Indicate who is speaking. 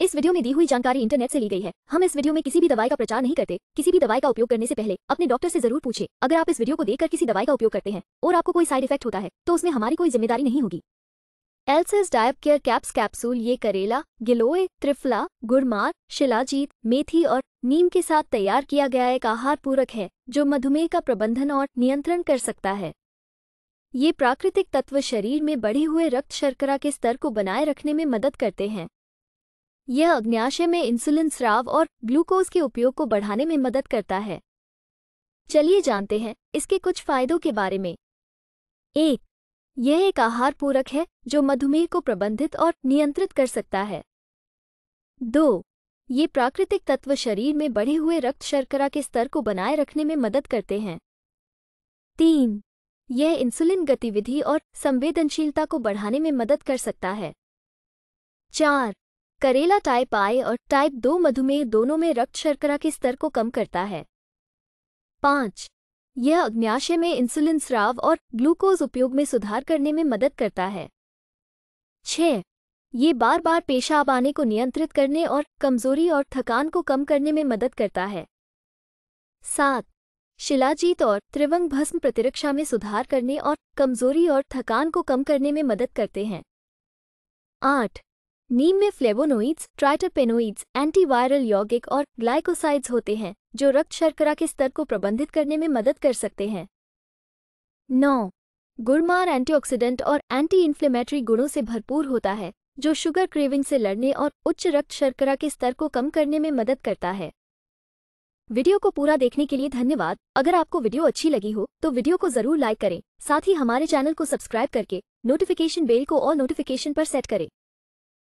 Speaker 1: इस वीडियो में दी हुई जानकारी इंटरनेट से ली गई है हम इस वीडियो में किसी भी दवाई का प्रचार नहीं करते किसी भी दवाई का उपयोग करने से पहले अपने डॉक्टर से जरूर पूछे अगर आप इस वीडियो को देखकर किसी दवाई का उपयोग करते हैं और आपको कोई साइड इफेक्ट होता है तो उसमें हमारी कोई जिम्मेदारी नहीं होगी एल्सिस डायब केयर कैप्स कैप्सूल ये करेला गिलोय त्रिफला गुड़मार शिलाजीत मेथी और नीम के साथ तैयार किया गया एक आहार पूरक है जो मधुमेह का प्रबंधन और नियंत्रण कर सकता है ये प्राकृतिक तत्व शरीर में बढ़े हुए रक्त शर्करा के स्तर को बनाए रखने में मदद करते हैं यह अग्न्याशय में इंसुलिन स्राव और ग्लूकोज के उपयोग को बढ़ाने में मदद करता है चलिए जानते हैं इसके कुछ फायदों के बारे में एक यह एक आहार पूरक है जो मधुमेह को प्रबंधित और नियंत्रित कर सकता है दो ये प्राकृतिक तत्व शरीर में बढ़े हुए रक्त शर्करा के स्तर को बनाए रखने में मदद करते हैं तीन यह इंसुलिन गतिविधि और संवेदनशीलता को बढ़ाने में मदद कर सकता है चार करेला टाइप आई और टाइप दो मधुमेह दोनों में रक्त शर्करा के स्तर को कम करता है पाँच यह अग्न्याशय में इंसुलिन स्राव और ग्लूकोज उपयोग में सुधार करने में मदद करता है छह ये बार बार पेशाब आने को नियंत्रित करने और कमजोरी और थकान को कम करने में मदद करता है सात शिलाजीत और त्रिवंग भस्म प्रतिरक्षा में सुधार करने और कमजोरी और थकान को कम करने में मदद करते हैं आठ नीम में फ्लेवोनोइड्स ट्राइटरपेनोइड्स एंटीवायरल यौगिक और ग्लाइकोसाइड्स होते हैं जो रक्त शर्करा के स्तर को प्रबंधित करने में मदद कर सकते हैं नौ गुड़मार एंटीऑक्सीडेंट और एंटी इन्फ्लेमेटरी गुणों से भरपूर होता है जो शुगर क्रेविंग से लड़ने और उच्च रक्त शर्करा के स्तर को कम करने में मदद करता है वीडियो को पूरा देखने के लिए धन्यवाद अगर आपको वीडियो अच्छी लगी हो तो वीडियो को जरूर लाइक करें साथ ही हमारे चैनल को सब्सक्राइब करके नोटिफिकेशन बेल को और नोटिफिकेशन पर सेट करें